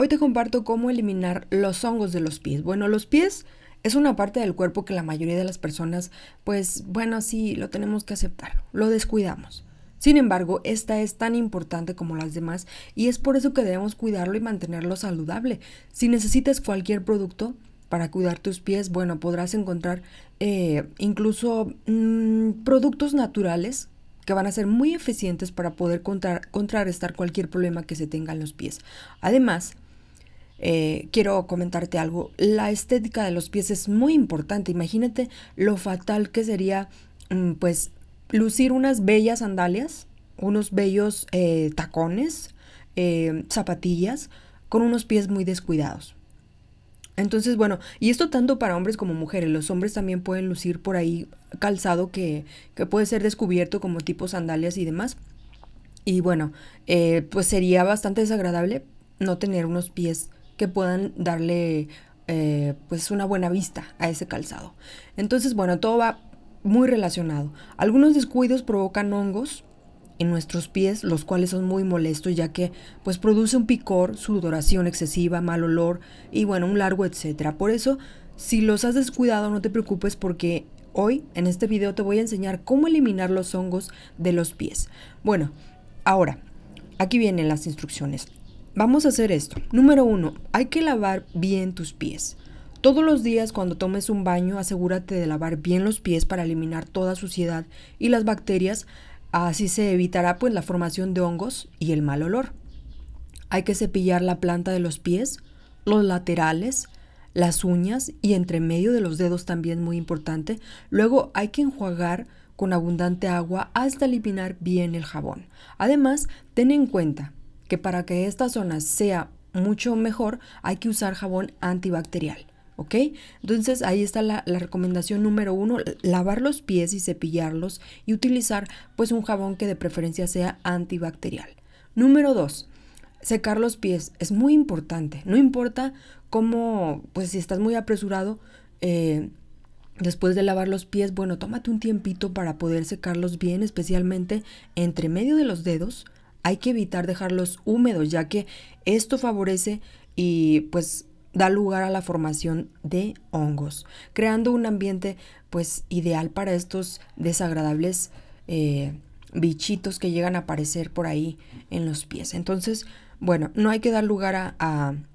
Hoy te comparto cómo eliminar los hongos de los pies. Bueno, los pies es una parte del cuerpo que la mayoría de las personas, pues bueno, sí, lo tenemos que aceptar, lo descuidamos. Sin embargo, esta es tan importante como las demás y es por eso que debemos cuidarlo y mantenerlo saludable. Si necesitas cualquier producto para cuidar tus pies, bueno, podrás encontrar eh, incluso mm, productos naturales que van a ser muy eficientes para poder contrarrestar cualquier problema que se tenga en los pies. Además, eh, quiero comentarte algo. La estética de los pies es muy importante. Imagínate lo fatal que sería, mm, pues, lucir unas bellas sandalias, unos bellos eh, tacones, eh, zapatillas, con unos pies muy descuidados. Entonces, bueno, y esto tanto para hombres como mujeres. Los hombres también pueden lucir por ahí calzado que, que puede ser descubierto como tipo sandalias y demás. Y bueno, pues sería bastante desagradable no tener unos pies que puedan darle eh, pues una buena vista a ese calzado. Entonces, bueno, todo va muy relacionado. Algunos descuidos provocan hongos en nuestros pies, los cuales son muy molestos ya que pues produce un picor, sudoración excesiva, mal olor y bueno, un largo etcétera. Por eso, si los has descuidado, no te preocupes porque hoy en este video te voy a enseñar cómo eliminar los hongos de los pies. Bueno, ahora, aquí vienen las instrucciones. Vamos a hacer esto. Número uno, hay que lavar bien tus pies. Todos los días cuando tomes un baño asegúrate de lavar bien los pies para eliminar toda suciedad y las bacterias, así se evitará pues la formación de hongos y el mal olor. Hay que cepillar la planta de los pies, los laterales, las uñas y entre medio de los dedos también muy importante. Luego hay que enjuagar con abundante agua hasta eliminar bien el jabón. Además, ten en cuenta que para que esta zona sea mucho mejor hay que usar jabón antibacterial. ¿ok? Entonces ahí está la, recomendación número uno, lavar los pies y cepillarlos y utilizar pues un jabón que de preferencia sea antibacterial. Número dos, secar los pies es muy importante, no importa cómo, pues si estás muy apresurado, eh, Después de lavar los pies, bueno, tómate un tiempito para poder secarlos bien, especialmente entre medio de los dedos, hay que evitar dejarlos húmedos ya que esto favorece y pues da lugar a la formación de hongos, creando un ambiente pues ideal para estos desagradables eh, bichitos que llegan a aparecer por ahí en los pies. Entonces, bueno, no hay que dar lugar a,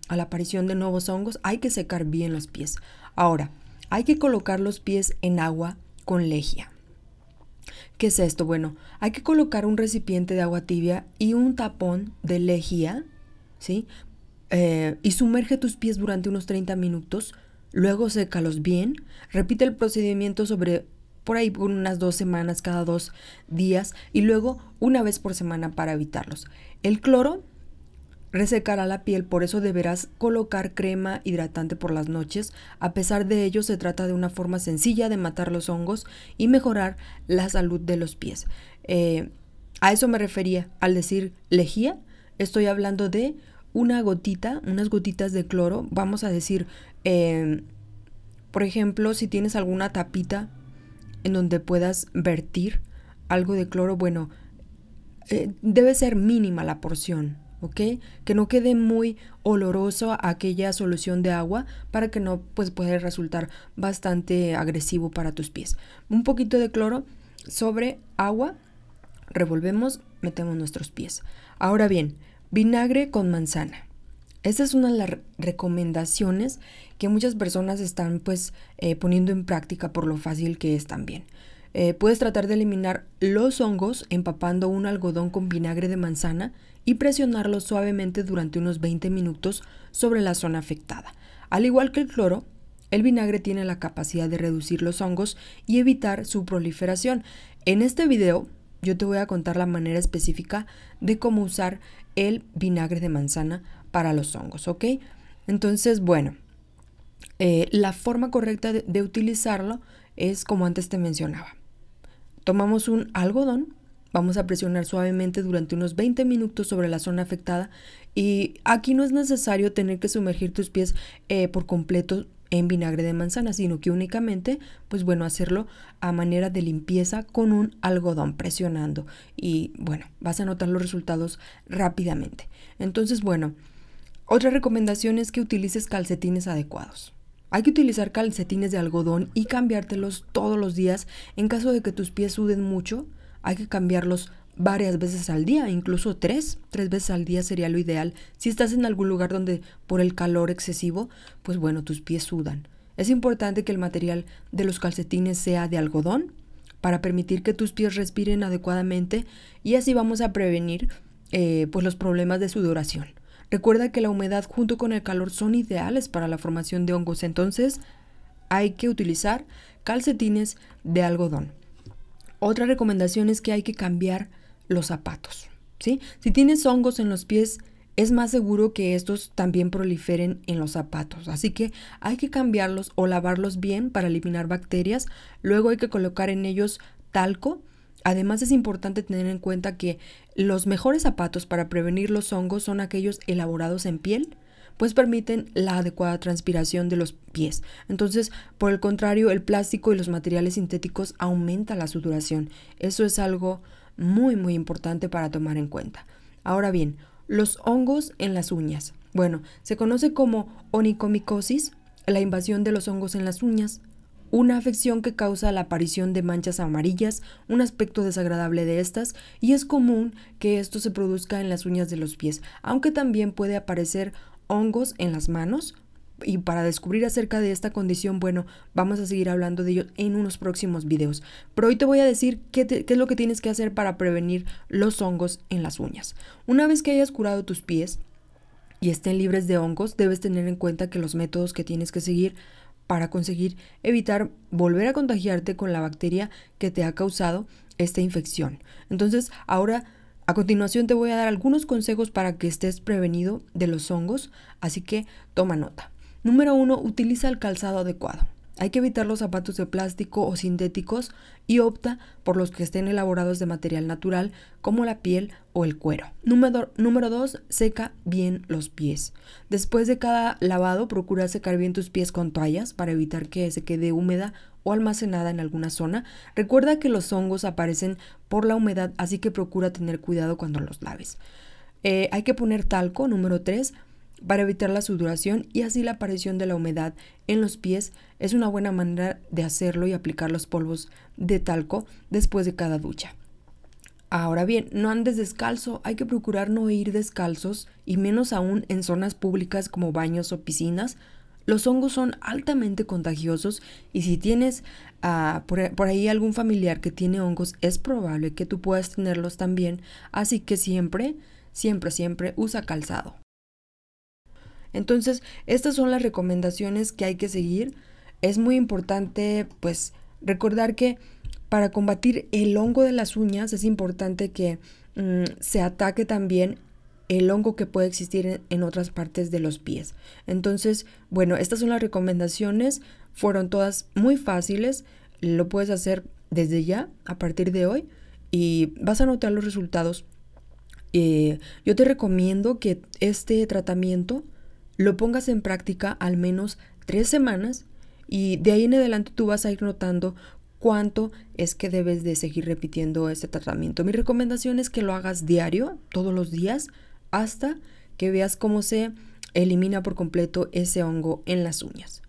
a la aparición de nuevos hongos, hay que secar bien los pies. Ahora, hay que colocar los pies en agua con legia. ¿Qué es esto? Bueno, hay que colocar un recipiente de agua tibia y un tapón de lejía, ¿sí? Eh, y sumerge tus pies durante unos 30 minutos, luego sécalos bien, repite el procedimiento sobre por ahí por unas dos semanas cada dos días y luego una vez por semana para evitarlos. El cloro Resecará la piel, por eso deberás colocar crema hidratante por las noches. A pesar de ello, se trata de una forma sencilla de matar los hongos y mejorar la salud de los pies. Eh, a eso me refería al decir lejía. Estoy hablando de una gotita, unas gotitas de cloro. Vamos a decir, em, por ejemplo, si tienes alguna tapita en donde puedas vertir algo de cloro, bueno, eh, debe ser mínima la porción, que no quede muy oloroso aquella solución de agua para que no pues resultar bastante agresivo para tus pies. Un poquito de cloro sobre agua, revolvemos, metemos nuestros pies. Ahora bien, vinagre con manzana. Esta es una de las recomendaciones que muchas personas están pues eh, poniendo en práctica por lo fácil que es también. Eh, puedes tratar de eliminar los hongos empapando un algodón con vinagre de manzana y presionarlo suavemente durante unos 20 minutos sobre la zona afectada. Al igual que el cloro, el vinagre tiene la capacidad de reducir los hongos y evitar su proliferación. En este video yo te voy a contar la manera específica de cómo usar el vinagre de manzana para los hongos, ¿ok? Entonces, bueno, eh, la forma correcta de utilizarlo es como antes te mencionaba. Tomamos un algodón, vamos a presionar suavemente durante unos 20 minutos sobre la zona afectada y aquí no es necesario tener que sumergir tus pies eh, por completo en vinagre de manzana, sino que únicamente, pues bueno, hacerlo a manera de limpieza con un algodón presionando y bueno, vas a notar los resultados rápidamente. Entonces, bueno, otra recomendación es que utilices calcetines adecuados. Hay que utilizar calcetines de algodón y cambiártelos todos los días. En caso de que tus pies suden mucho, hay que cambiarlos varias veces al día, incluso tres, tres veces al día sería lo ideal. Si estás en algún lugar donde por el calor excesivo, pues bueno, tus pies sudan. Es importante que el material de los calcetines sea de algodón para permitir que tus pies respiren adecuadamente y así vamos a prevenir eh, pues los problemas de sudoración. Recuerda que la humedad junto con el calor son ideales para la formación de hongos, entonces hay que utilizar calcetines de algodón. Otra recomendación es que hay que cambiar los zapatos. Si tienes hongos en los pies, es más seguro que estos también proliferen en los zapatos. Así que hay que cambiarlos o lavarlos bien para eliminar bacterias. Luego hay que colocar en ellos talco Además es importante tener en cuenta que los mejores zapatos para prevenir los hongos son aquellos elaborados en piel, pues permiten la adecuada transpiración de los pies. Entonces, por el contrario, el plástico y los materiales sintéticos aumentan la sudoración. Eso es algo muy muy importante para tomar en cuenta. Ahora bien, los hongos en las uñas. Bueno, se conoce como onicomicosis la invasión de los hongos en las uñas una afección que causa la aparición de manchas amarillas, un aspecto desagradable de estas, y es común que esto se produzca en las uñas de los pies, aunque también puede aparecer hongos en las manos. Y para descubrir acerca de esta condición, bueno, vamos a seguir hablando de ello en unos próximos videos. Pero hoy te voy a decir qué, qué es lo que tienes que hacer para prevenir los hongos en las uñas. Una vez que hayas curado tus pies, y estén libres de hongos, debes tener en cuenta que los métodos que tienes que seguir para conseguir evitar volver a contagiarte con la bacteria que te ha causado esta infección. Entonces, ahora a continuación te voy a dar algunos consejos para que estés prevenido de los hongos, así que toma nota. Número 1. Utiliza el calzado adecuado. Hay que evitar los zapatos de plástico o sintéticos y opta por los que estén elaborados de material natural como la piel o el cuero. Número 2. Seca bien los pies. Después de cada lavado, procura secar bien tus pies con toallas para evitar que se quede húmeda o almacenada en alguna zona. Recuerda que los hongos aparecen por la humedad, así que procura tener cuidado cuando los laves. Eh, hay que poner talco, número 3, para evitar la sudoración y así la aparición de la humedad en los pies, es una buena manera de hacerlo y aplicar los polvos de talco después de cada ducha. Ahora bien, no andes descalzo, hay que procurar no ir descalzos y menos aún en zonas públicas como baños o piscinas. Los hongos son altamente contagiosos y si tienes ah, por ahí algún familiar que tiene hongos, es probable que tú puedas tenerlos también, así que siempre, siempre, siempre usa calzado. Entonces, estas son las recomendaciones que hay que seguir. Es muy importante, pues, recordar que para combatir el hongo de las uñas es importante que mm, se ataque también el hongo que puede existir en, otras partes de los pies. Entonces, bueno, estas son las recomendaciones. Fueron todas muy fáciles. Lo puedes hacer desde ya, a partir de hoy, y vas a notar los resultados. Eh, yo te recomiendo que este tratamiento lo pongas en práctica al menos tres semanas y de ahí en adelante tú vas a ir notando cuánto es que debes de seguir repitiendo este tratamiento. Mi recomendación es que lo hagas diario, todos los días, hasta que veas cómo se elimina por completo ese hongo en las uñas.